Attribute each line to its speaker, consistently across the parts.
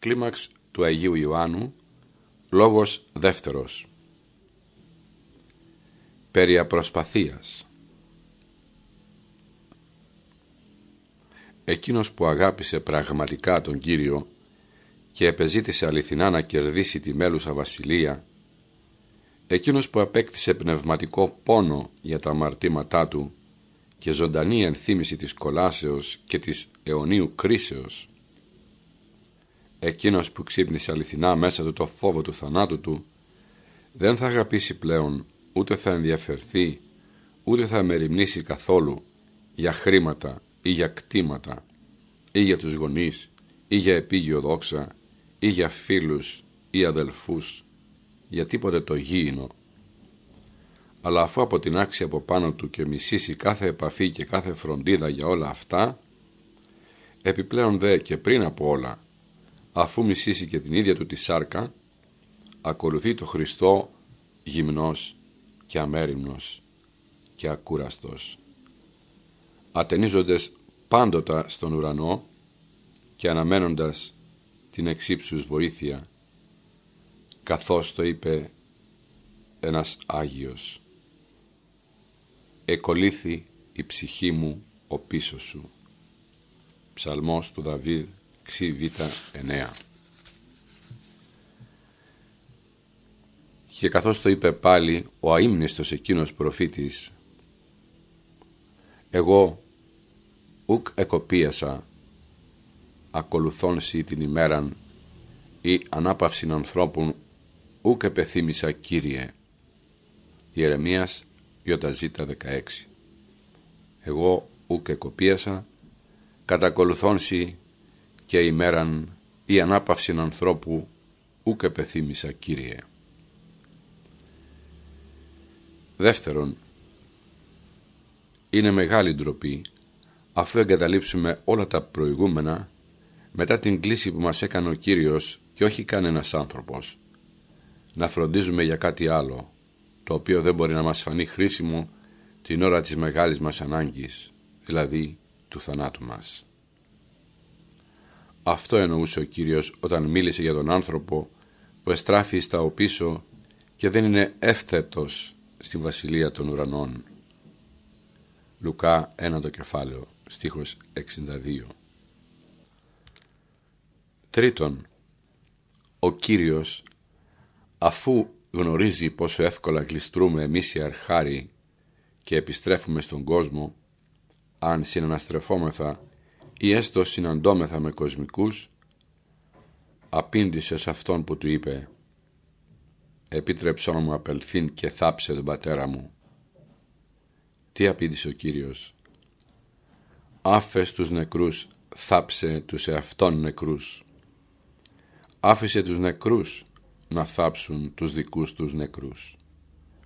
Speaker 1: Κλίμαξ του Αγίου Ιωάννου, λόγος δεύτερος. Περί απροσπαθίας. Εκείνος που αγάπησε πραγματικά τον Κύριο και επεζήτησε αληθινά να κερδίσει τη μέλουσα βασιλεία, εκείνος που απέκτησε πνευματικό πόνο για τα αμαρτήματά του και ζωντανή ενθύμηση της κολάσεως και της αιωνίου κρίσεως, εκείνος που ξύπνησε αληθινά μέσα του το φόβο του θανάτου του, δεν θα αγαπήσει πλέον, ούτε θα ενδιαφερθεί, ούτε θα μεριμνήσει καθόλου για χρήματα ή για κτήματα ή για τους γονείς ή για επίγειο δόξα ή για φίλους ή αδελφούς, για τίποτε το γήινο. Αλλά αφού αποτινάξει από πάνω του και μισήσει κάθε επαφή και κάθε φροντίδα για όλα αυτά, επιπλέον δε και πριν από όλα αφού μισήσει και την ίδια του τη σάρκα, ακολουθεί το Χριστό γυμνός και αμέριμνος και ακούραστος. Ατενίζοντας πάντοτα στον ουρανό και αναμένοντας την εξύψους βοήθεια, καθώς το είπε ένας Άγιος. Εκολύθη η ψυχή μου ο πίσω σου. Ψαλμός του Δαβίδ Β 9 Και καθώς το είπε πάλι ο αείμνηστος εκείνος προφήτης, εγώ ουκ εκοπίασα ακολουθών σοι την ημέραν ή ανάπαυσιν ανθρώπων ουκ επεθύμησα Κύριε. Ιερεμίας Ιωταζήτα 16 Εγώ ουκ εκοπίασα κατακολουθών σοι και ημέραν η ανάπαυση ανθρώπου ούκ επεθύμησα Κύριε. Δεύτερον, είναι μεγάλη ντροπή αφού εγκαταλείψουμε όλα τα προηγούμενα μετά την κλίση που μας έκανε ο Κύριος και όχι κανένας άνθρωπος. Να φροντίζουμε για κάτι άλλο, το οποίο δεν μπορεί να μας φανεί χρήσιμο την ώρα της μεγάλης μας ανάγκης, δηλαδή του θανάτου μας. Αυτό εννοούσε ο Κύριος όταν μίλησε για τον άνθρωπο που εστράφει στα οπίσω και δεν είναι εύθετος στη βασιλεία των ουρανών. Λουκά 1 το κεφάλαιο, στίχος 62. Τρίτον, ο Κύριος, αφού γνωρίζει πόσο εύκολα γλιστρούμε εμείς οι αρχάροι και επιστρέφουμε στον κόσμο, αν συναναστρεφόμεθα ή έστω συναντόμεθα με κοσμικούς, απήντησε σε αυτόν που του είπε «Επίτρεψόν μου απελθύν και θάψε τον πατέρα μου». Τι απήντησε ο Κύριος «Άφες τους νεκρούς, θάψε τους εαυτών νεκρούς». Άφησε τους νεκρούς να θάψουν τους δικούς τους νεκρούς.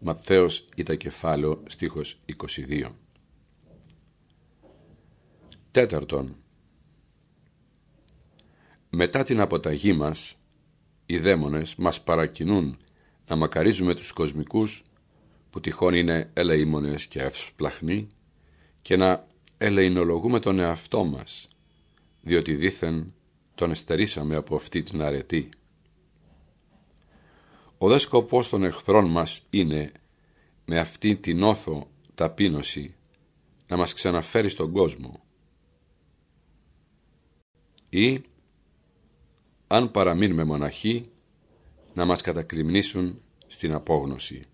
Speaker 1: Ματθαίος ήταν κεφάλαιο στίχος 22. Τέταρτον, μετά την αποταγή μας, οι δαίμονες μας παρακινούν να μακαρίζουμε τους κοσμικούς που τυχόν είναι ελεήμονες και ευσπλαχνοί και να ελεηνολογούμε τον εαυτό μας, διότι δήθεν τον εστερήσαμε από αυτή την αρετή. Ο δε σκοπός των εχθρών μας είναι με αυτή την όθο ταπείνωση να μας ξαναφέρει στον κόσμο ή αν παραμείνουμε μοναχοί, να μας κατακριμνήσουν στην απόγνωση.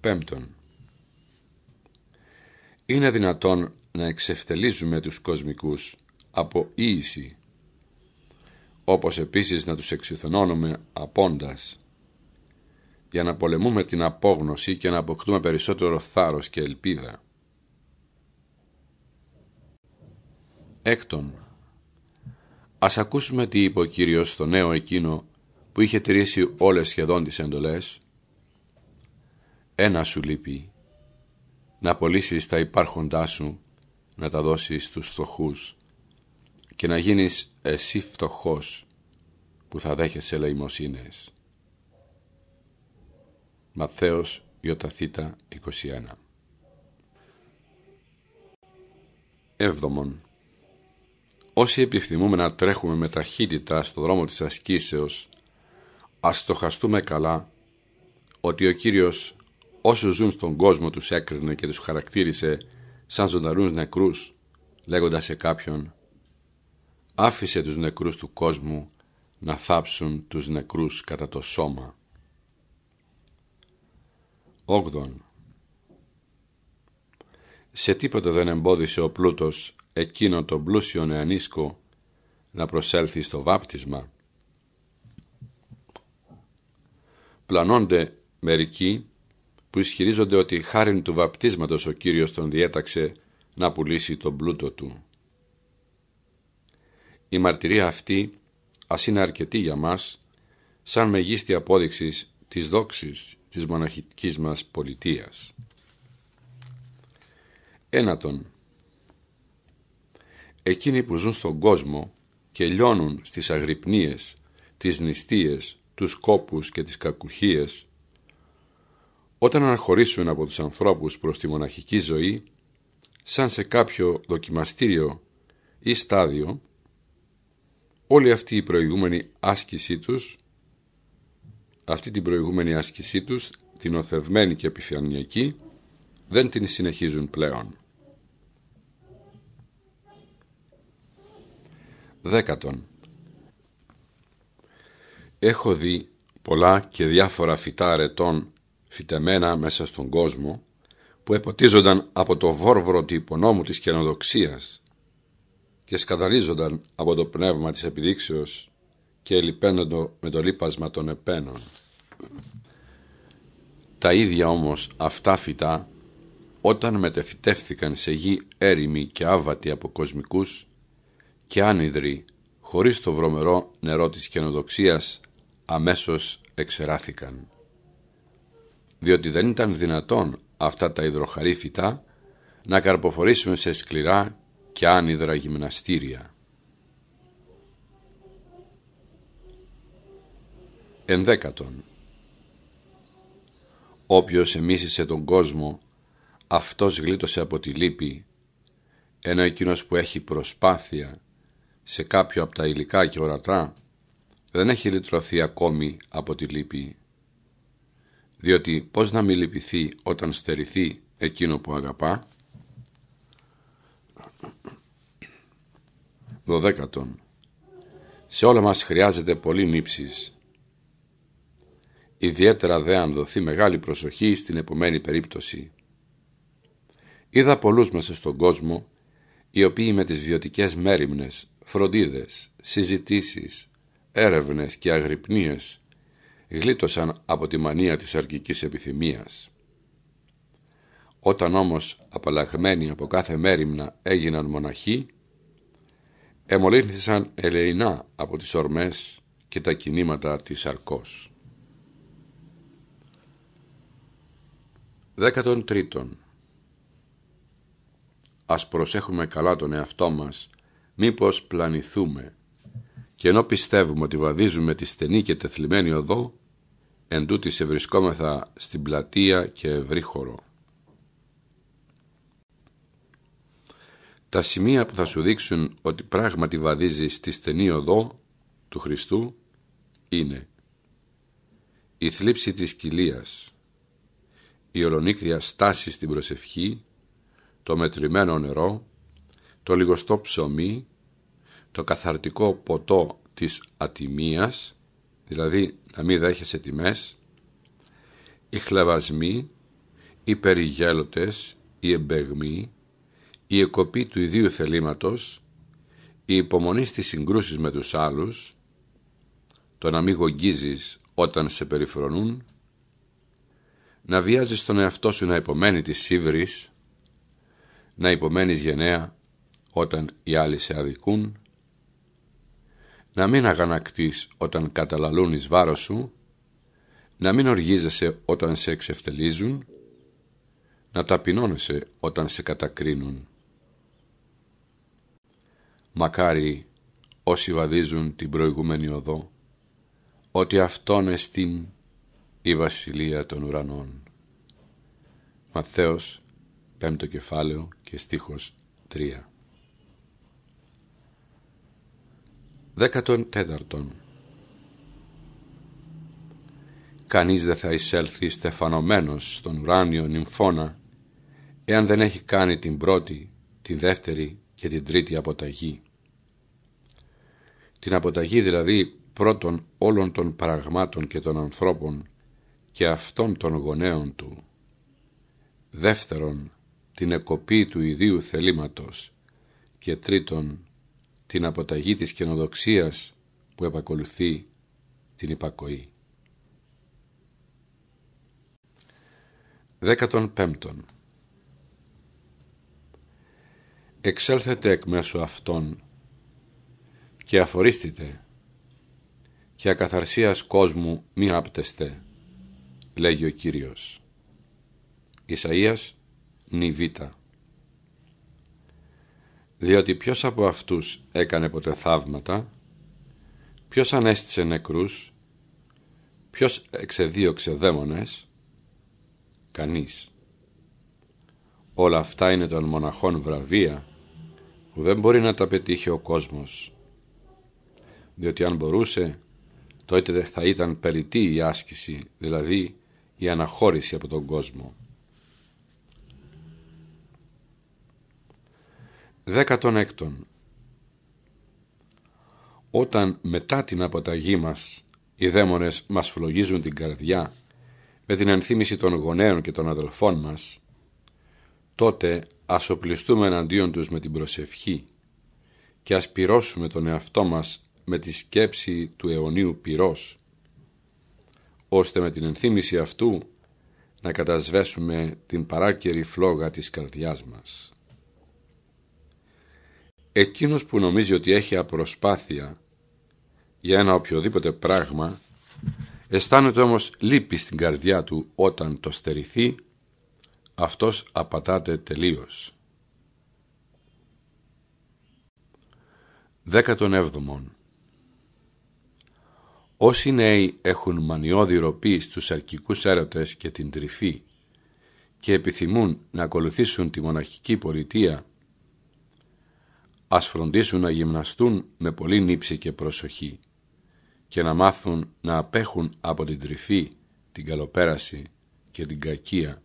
Speaker 1: Πέμπτον. Είναι δυνατόν να εξευτελίζουμε τους κοσμικούς από ίση, όπως επίσης να τους εξυθενώνουμε απόντας, για να πολεμούμε την απόγνωση και να αποκτούμε περισσότερο θάρρος και ελπίδα. Έκτον, ας ακούσουμε τι είπε ο Κύριος στο νέο εκείνο που είχε τηρήσει όλες σχεδόν τις εντολές. Ένα σου λείπει, να απολύσεις τα υπάρχοντά σου, να τα δώσεις στους φτωχούς και να γίνεις εσύ φτωχός που θα δέχεσαι λαϊμοσύνες. Μαθαίος Ιωταθήτα 21 Εβδομον Όσοι επιθυμούμε να τρέχουμε με ταχύτητα στο δρόμο της ασκήσεως, ας στοχαστούμε καλά ότι ο Κύριος όσους ζουν στον κόσμο τους έκρινε και τους χαρακτήρισε σαν ζωνταρούς νεκρούς, λέγοντας σε κάποιον «Άφησε τους νεκρούς του κόσμου να θάψουν τους νεκρούς κατά το σώμα». 8. Σε τίποτα δεν εμπόδισε ο πλούτος εκείνο τον πλούσιο νεανίσκο να προσέλθει στο βάπτισμα. Πλανώνται μερικοί που ισχυρίζονται ότι χάριν του βαπτίσματος ο Κύριος τον διέταξε να πουλήσει τον πλούτο του. Η μαρτυρία αυτή ας είναι αρκετή για μας σαν μεγίστη απόδειξης της δόξης της μοναχικής μας πολιτείας. Ένατον, εκείνοι που ζουν στον κόσμο και λιώνουν στις αγρυπνίες, τις νηστείες, τους κόπους και τις κακουχίες, όταν αναχωρήσουν από τους ανθρώπους προς τη μοναχική ζωή, σαν σε κάποιο δοκιμαστήριο ή στάδιο, όλη αυτή η προηγούμενη άσκησή τους, αυτή την προηγούμενη άσκησή τους, την οθευμένη και επιφανειακή, δεν την συνεχίζουν πλέον. Δέκατον. Έχω δει πολλά και διάφορα φυτά αρετών φυτεμένα μέσα στον κόσμο που εποτίζονταν από το βόρβρο του υπονόμου της καινοδοξίας και σκαταλίζονταν από το πνεύμα της επιδείξεως και λυπαίνοντο με το λίπασμα των επένων. Τα ίδια όμως αυτά φυτά όταν μετεφυτεύθηκαν σε γη έρημοι και άβατοι από κοσμικούς και άνυδροι, χωρίς το βρωμερό νερό της καινοδοξίας, αμέσως εξεράθηκαν. Διότι δεν ήταν δυνατόν αυτά τα υδροχαρή να καρποφορήσουν σε σκληρά και άνυδρα γυμναστήρια. Ενδέκατον Όποιος εμίσησε τον κόσμο αυτός γλίτωσε από τη λύπη, ενώ εκείνος που έχει προσπάθεια σε κάποιο από τα υλικά και ορατά, δεν έχει λυτρωθεί ακόμη από τη λύπη. Διότι πώς να μην λυπηθεί όταν στερηθεί εκείνο που αγαπά. Δωδέκατον. Σε όλα μας χρειάζεται πολύ νύψης. Ιδιαίτερα δε αν δοθεί μεγάλη προσοχή στην επομένη περίπτωση. Είδα πολλούς μέσα στον κόσμο, οι οποίοι με τις βιωτικές μέρημνες, φροντίδες, συζητήσεις, έρευνες και αγρυπνίες γλίτωσαν από τη μανία της αρκικής επιθυμίας. Όταν όμως απαλλαγμένοι από κάθε μέρημνα έγιναν μοναχοί, εμολύνθησαν ελεινά από τις ορμές και τα κινήματα της αρκός. Δέκατον τρίτον ας προσέχουμε καλά τον εαυτό μας, μήπως πλανηθούμε. Και ενώ πιστεύουμε ότι βαδίζουμε τη στενή και τεθλιμμένη οδό, εν σε ευρισκόμεθα στην πλατεία και ευρύχωρο. Τα σημεία που θα σου δείξουν ότι πράγματι βαδίζεις τη στενή οδό του Χριστού είναι η θλίψη της κοιλίας, η ολονίκρια στάση στην προσευχή το μετρημένο νερό, το λιγοστό ψωμί, το καθαρτικό ποτό της ατιμίας, δηλαδή να μην δέχεσαι τιμές, οι χλεβασμοί, οι περιγέλωτες, οι εμπεγμοί, η εκοπή του ιδίου θελήματος, η υπομονή στις συγκρούσεις με τους άλλους, το να μην γογγίζεις όταν σε περιφρονούν, να βιάζεις τον εαυτό σου να υπομένει τη ύβρης, να υπομένεις γενναία όταν οι άλλοι σε αδικούν, να μην αγανακτείς όταν καταλαλούν εις βάρος σου, να μην οργίζεσαι όταν σε εξεφτελίζουν. να ταπεινώνεσαι όταν σε κατακρίνουν. Μακάρι όσοι βαδίζουν την προηγούμενη οδό, ότι αυτόν εστίν η βασιλεία των ουρανών. Ματθαίος πέμπτο κεφάλαιο και στίχος 3. Δέκατον τέταρτον Κανείς δεν θα εισέλθει στεφανωμένος στον ουράνιο νυμφώνα εάν δεν έχει κάνει την πρώτη, την δεύτερη και την τρίτη αποταγή. Την αποταγή δηλαδή πρώτων όλων των παραγμάτων και των ανθρώπων και αυτών των γονέων του. Δεύτερον, την εκοπή του ιδίου θελήματος και τρίτον την αποταγή της καινοδοξίας που επακολουθεί την υπακοή. Δέκατον πέμπτον Εξέλθετε εκ μέσω αυτών και αφορίστητε και ακαθαρσίας κόσμου μη άπτεστε, λέγει ο Κύριος. Ισαΐας ΝΙΒΙΤΑ Διότι ποιος από αυτούς έκανε ποτέ θαύματα, ποιος ανέστησε νεκρούς, ποιος εξεδίωξε δαίμονες, κανείς. Όλα αυτά είναι των μοναχών βραβεία που δεν μπορεί να τα πετύχει ο κόσμος. Διότι αν μπορούσε, τότε θα ήταν περιττή η άσκηση, δηλαδή η αναχώρηση από τον κόσμο. εκτόν. Όταν μετά την αποταγή μας οι δαίμονες μας φλογίζουν την καρδιά με την ενθύμηση των γονέων και των αδελφών μας, τότε ας οπλιστούμε εναντίον τους με την προσευχή και ας πυρώσουμε τον εαυτό μας με τη σκέψη του αιωνίου πυρός, ώστε με την ενθύμηση αυτού να κατασβέσουμε την παράκαιρη φλόγα της καρδιάς μας. Εκείνος που νομίζει ότι έχει απροσπάθεια για ένα οποιοδήποτε πράγμα, αισθάνεται όμως λύπη στην καρδιά του όταν το στερηθεί, αυτός απατάται τελείως. 17. Όσοι νέοι έχουν μανιώδη ροπή στους αρκικούς έρωτες και την τρυφή και επιθυμούν να ακολουθήσουν τη μοναχική πολιτεία ας φροντίσουν να γυμναστούν με πολλή νύψη και προσοχή και να μάθουν να απέχουν από την τρυφή, την καλοπέραση και την κακία.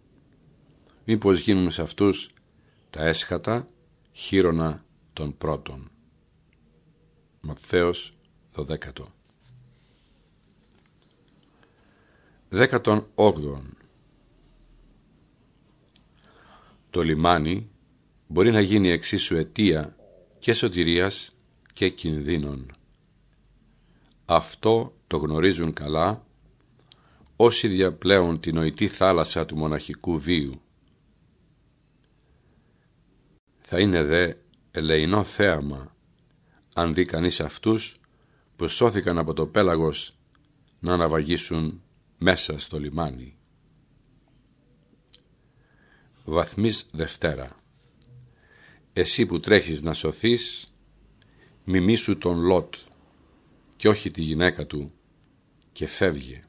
Speaker 1: Μήπως γίνουν σε αυτούς τα έσχατα χείρονα των πρώτων. Ματθαίος 12 Δέκατον Το λιμάνι μπορεί να γίνει εξίσου αιτία και σωτηρίας και κινδύνων. Αυτό το γνωρίζουν καλά όσοι διαπλέουν την νοητή θάλασσα του μοναχικού βίου. Θα είναι δε ελεηνό θέαμα αν δει κανείς αυτούς που σώθηκαν από το πέλαγος να αναβαγίσουν μέσα στο λιμάνι. Βαθμής Δευτέρα εσύ που τρέχεις να σωθείς, μιμήσου τον Λότ και όχι τη γυναίκα του και φεύγε.